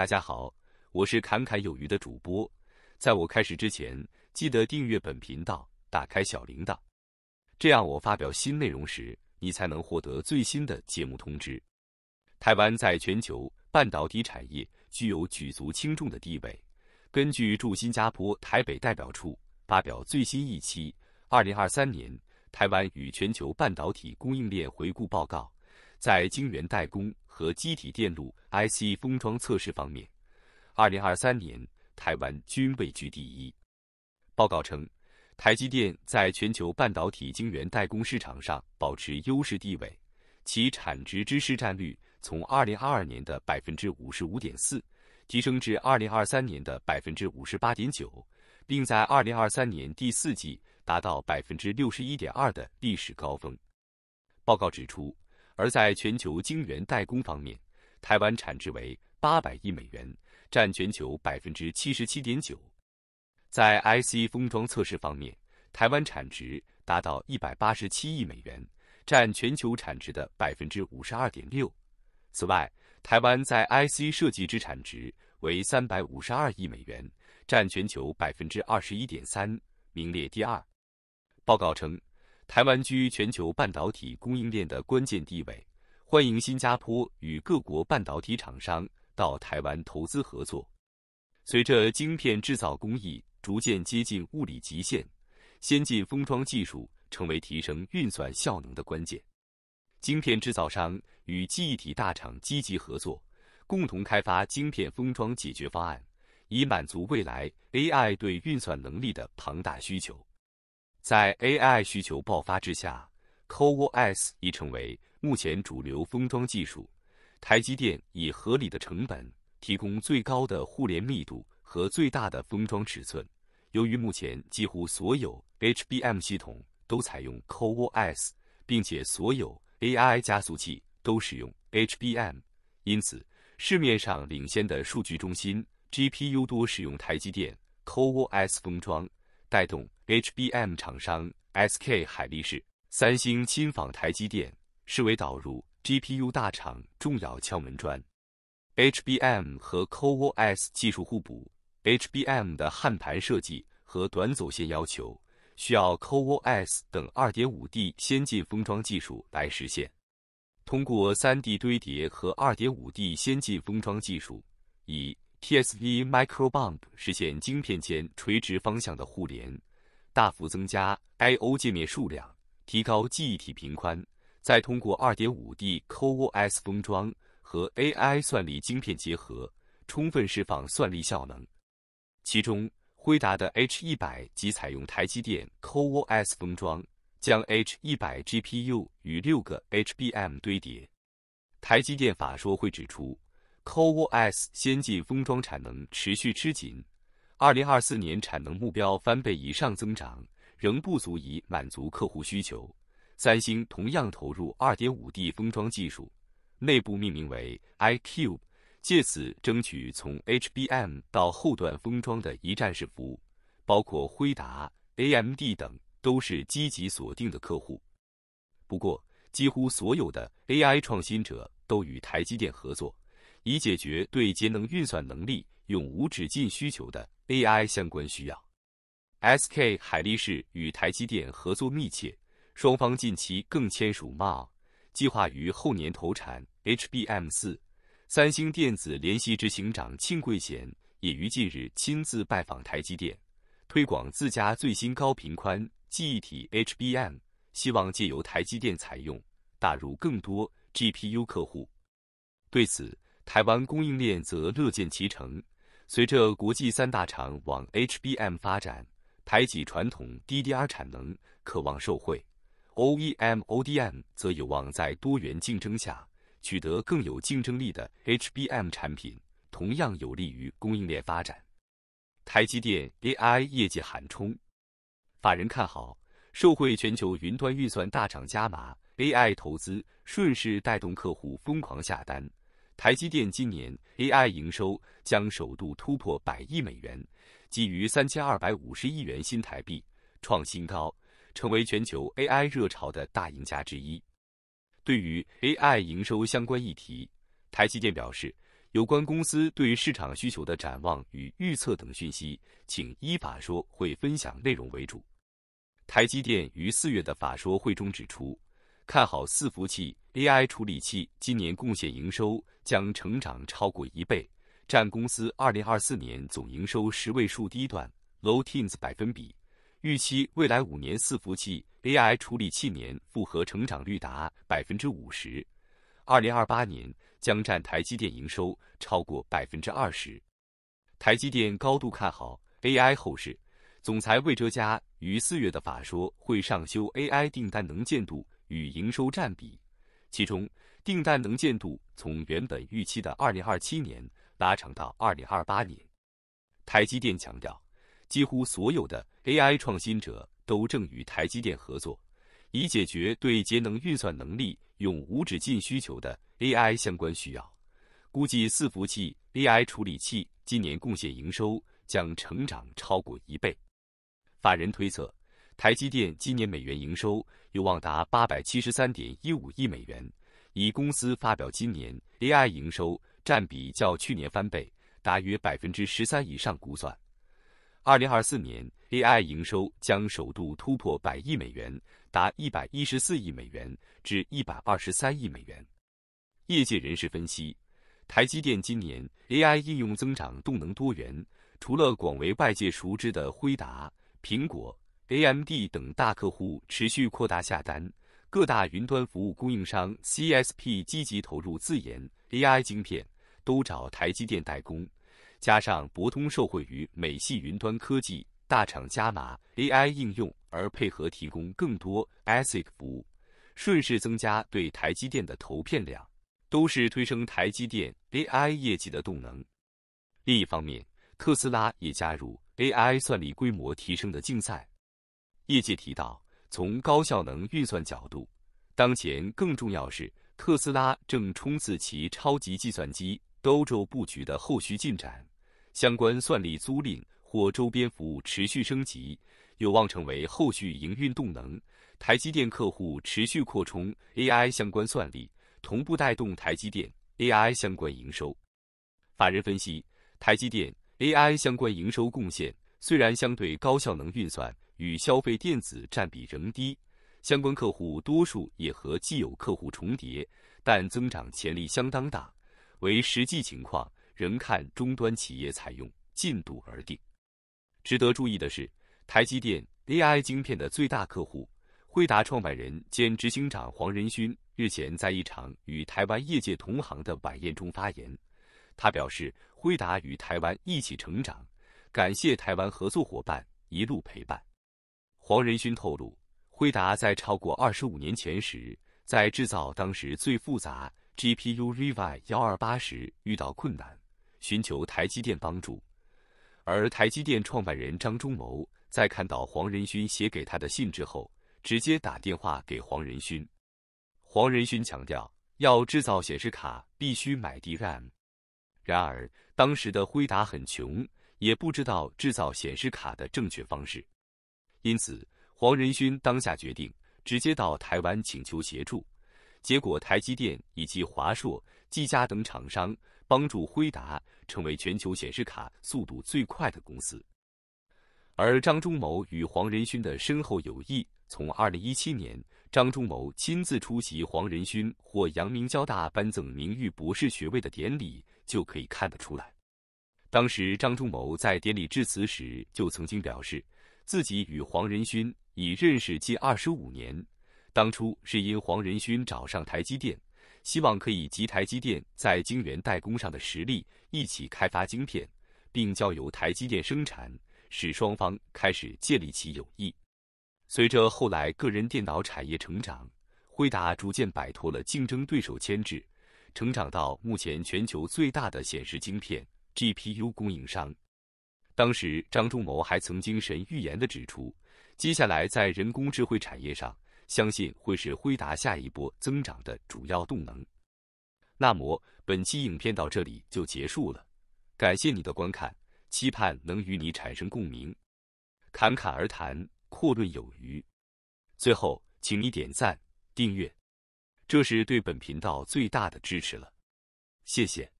大家好，我是侃侃有余的主播。在我开始之前，记得订阅本频道，打开小铃铛，这样我发表新内容时，你才能获得最新的节目通知。台湾在全球半导体产业具有举足轻重的地位。根据驻新加坡台北代表处发表最新一期《二零二三年台湾与全球半导体供应链回顾报告》，在晶圆代工。和机体电路 IC 封装测试方面，二零二三年台湾均位居第一。报告称，台积电在全球半导体晶圆代工市场上保持优势地位，其产值支市占率从二零二二年的百分之五十五点四提升至二零二三年的百分之五十八点九，并在二零二三年第四季达到百分之六十一点二的历史高峰。报告指出。而在全球晶圆代工方面，台湾产值为八百亿美元，占全球百分之七十七点九。在 IC 封装测试方面，台湾产值达到一百八十七亿美元，占全球产值的百分之五十二点六。此外，台湾在 IC 设计之产值为三百五十二亿美元，占全球百分之二十一点三，名列第二。报告称。台湾居全球半导体供应链的关键地位，欢迎新加坡与各国半导体厂商到台湾投资合作。随着晶片制造工艺逐渐接近物理极限，先进封装技术成为提升运算效能的关键。晶片制造商与记忆体大厂积极合作，共同开发晶片封装解决方案，以满足未来 AI 对运算能力的庞大需求。在 AI 需求爆发之下，CoWoS 已成为目前主流封装技术。台积电以合理的成本提供最高的互联密度和最大的封装尺寸。由于目前几乎所有 HBM 系统都采用 CoWoS，并且所有 AI 加速器都使用 HBM，因此市面上领先的数据中心 GPU 多使用台积电 CoWoS 封装。带动 HBM 厂商 SK 海力士、三星亲访台积电，视为导入 GPU 大厂重要敲门砖。HBM 和 CoWoS 技术互补，HBM 的焊盘设计和短走线要求，需要 CoWoS 等 2.5D 先进封装技术来实现。通过 3D 堆叠和 2.5D 先进封装技术，以 TSV micro bump 实现晶片间垂直方向的互联，大幅增加 I/O 界面数量，提高记忆体频宽。再通过二点五 D CoOS 封装和 AI 算力晶片结合，充分释放算力效能。其中，辉达的 H100 即采用台积电 CoOS 封装，将 H100 GPU 与六个 HBM 堆叠。台积电法说会指出。Coos 先进封装产能持续吃紧，二零二四年产能目标翻倍以上增长仍不足以满足客户需求。三星同样投入二点五 D 封装技术，内部命名为 iCube，借此争取从 HBM 到后段封装的一站式服务，包括辉达、AMD 等都是积极锁定的客户。不过，几乎所有的 AI 创新者都与台积电合作。以解决对节能运算能力永无止境需求的 AI 相关需要。SK 海力士与台积电合作密切，双方近期更签署 m o 计划于后年投产 HBM4。三星电子联席执行长庆贵贤也于近日亲自拜访台积电，推广自家最新高频宽记忆体 HBM，希望借由台积电采用，打入更多 GPU 客户。对此。台湾供应链则乐见其成，随着国际三大厂往 HBM 发展，台企传统 DDR 产能渴望受惠，OEM/ODM 则有望在多元竞争下取得更有竞争力的 HBM 产品，同样有利于供应链发展。台积电 AI 业绩寒冲，法人看好，受惠全球云端运算大厂加码 AI 投资，顺势带动客户疯狂下单。台积电今年 AI 营收将首度突破百亿美元，基于三千二百五十亿元新台币创新高，成为全球 AI 热潮的大赢家之一。对于 AI 营收相关议题，台积电表示，有关公司对市场需求的展望与预测等讯息，请依法说会分享内容为主。台积电于四月的法说会中指出，看好伺服器 AI 处理器今年贡献营收。将成长超过一倍，占公司二零二四年总营收十位数低段 low teens 百分比。预期未来五年伺服器 AI 处理器年复合成长率达百分之五十，二零二八年将占台积电营收超过百分之二十。台积电高度看好 AI 后市，总裁魏哲嘉于四月的法说会上修 AI 订单能见度与营收占比。其中，订单能见度从原本预期的2027年拉长到2028年。台积电强调，几乎所有的 AI 创新者都正与台积电合作，以解决对节能运算能力永无止境需求的 AI 相关需要。估计伺服器 AI 处理器今年贡献营收将成长超过一倍。法人推测。台积电今年美元营收有望达八百七十三点一五亿美元，以公司发表今年 AI 营收占比较去年翻倍，达约百分之十三以上估算。二零二四年 AI 营收将首度突破百亿美元，达一百一十四亿美元至一百二十三亿美元。业界人士分析，台积电今年 AI 应用增长动能多元，除了广为外界熟知的辉达、苹果。AMD 等大客户持续扩大下单，各大云端服务供应商 CSP 积极投入自研 AI 晶片，都找台积电代工。加上博通受惠于美系云端科技大厂加码 AI 应用，而配合提供更多 ASIC 服务，顺势增加对台积电的投片量，都是推升台积电 AI 业绩的动能。另一方面，特斯拉也加入 AI 算力规模提升的竞赛。业界提到，从高效能运算角度，当前更重要是特斯拉正冲刺其超级计算机欧洲布局的后续进展，相关算力租赁或周边服务持续升级，有望成为后续营运动能。台积电客户持续扩充 AI 相关算力，同步带动台积电 AI 相关营收。法人分析，台积电 AI 相关营收贡献虽然相对高效能运算。与消费电子占比仍低，相关客户多数也和既有客户重叠，但增长潜力相当大，为实际情况仍看终端企业采用进度而定。值得注意的是，台积电 AI 晶片的最大客户辉达创办人兼执行长黄仁勋日前在一场与台湾业界同行的晚宴中发言，他表示：“辉达与台湾一起成长，感谢台湾合作伙伴一路陪伴。”黄仁勋透露，辉达在超过二十五年前时，在制造当时最复杂 GPU RIVA 幺二八时遇到困难，寻求台积电帮助。而台积电创办人张忠谋在看到黄仁勋写给他的信之后，直接打电话给黄仁勋。黄仁勋强调，要制造显示卡必须买 DRAM。然而，当时的辉达很穷，也不知道制造显示卡的正确方式。因此，黄仁勋当下决定直接到台湾请求协助，结果台积电以及华硕、技嘉等厂商帮助辉达成为全球显示卡速度最快的公司。而张忠谋与黄仁勋的深厚友谊，从2017年张忠谋亲自出席黄仁勋获阳明交大颁赠名誉博士学位的典礼就可以看得出来。当时，张忠谋在典礼致辞时就曾经表示，自己与黄仁勋已认识近二十五年。当初是因黄仁勋找上台积电，希望可以集台积电在晶圆代工上的实力，一起开发晶片，并交由台积电生产，使双方开始建立起友谊。随着后来个人电脑产业成长，辉达逐渐摆脱了竞争对手牵制，成长到目前全球最大的显示晶片。GPU 供应商。当时，张忠谋还曾精神预言的指出，接下来在人工智慧产业上，相信会是辉达下一波增长的主要动能。那么，本期影片到这里就结束了，感谢你的观看，期盼能与你产生共鸣。侃侃而谈，阔论有余。最后，请你点赞、订阅，这是对本频道最大的支持了。谢谢。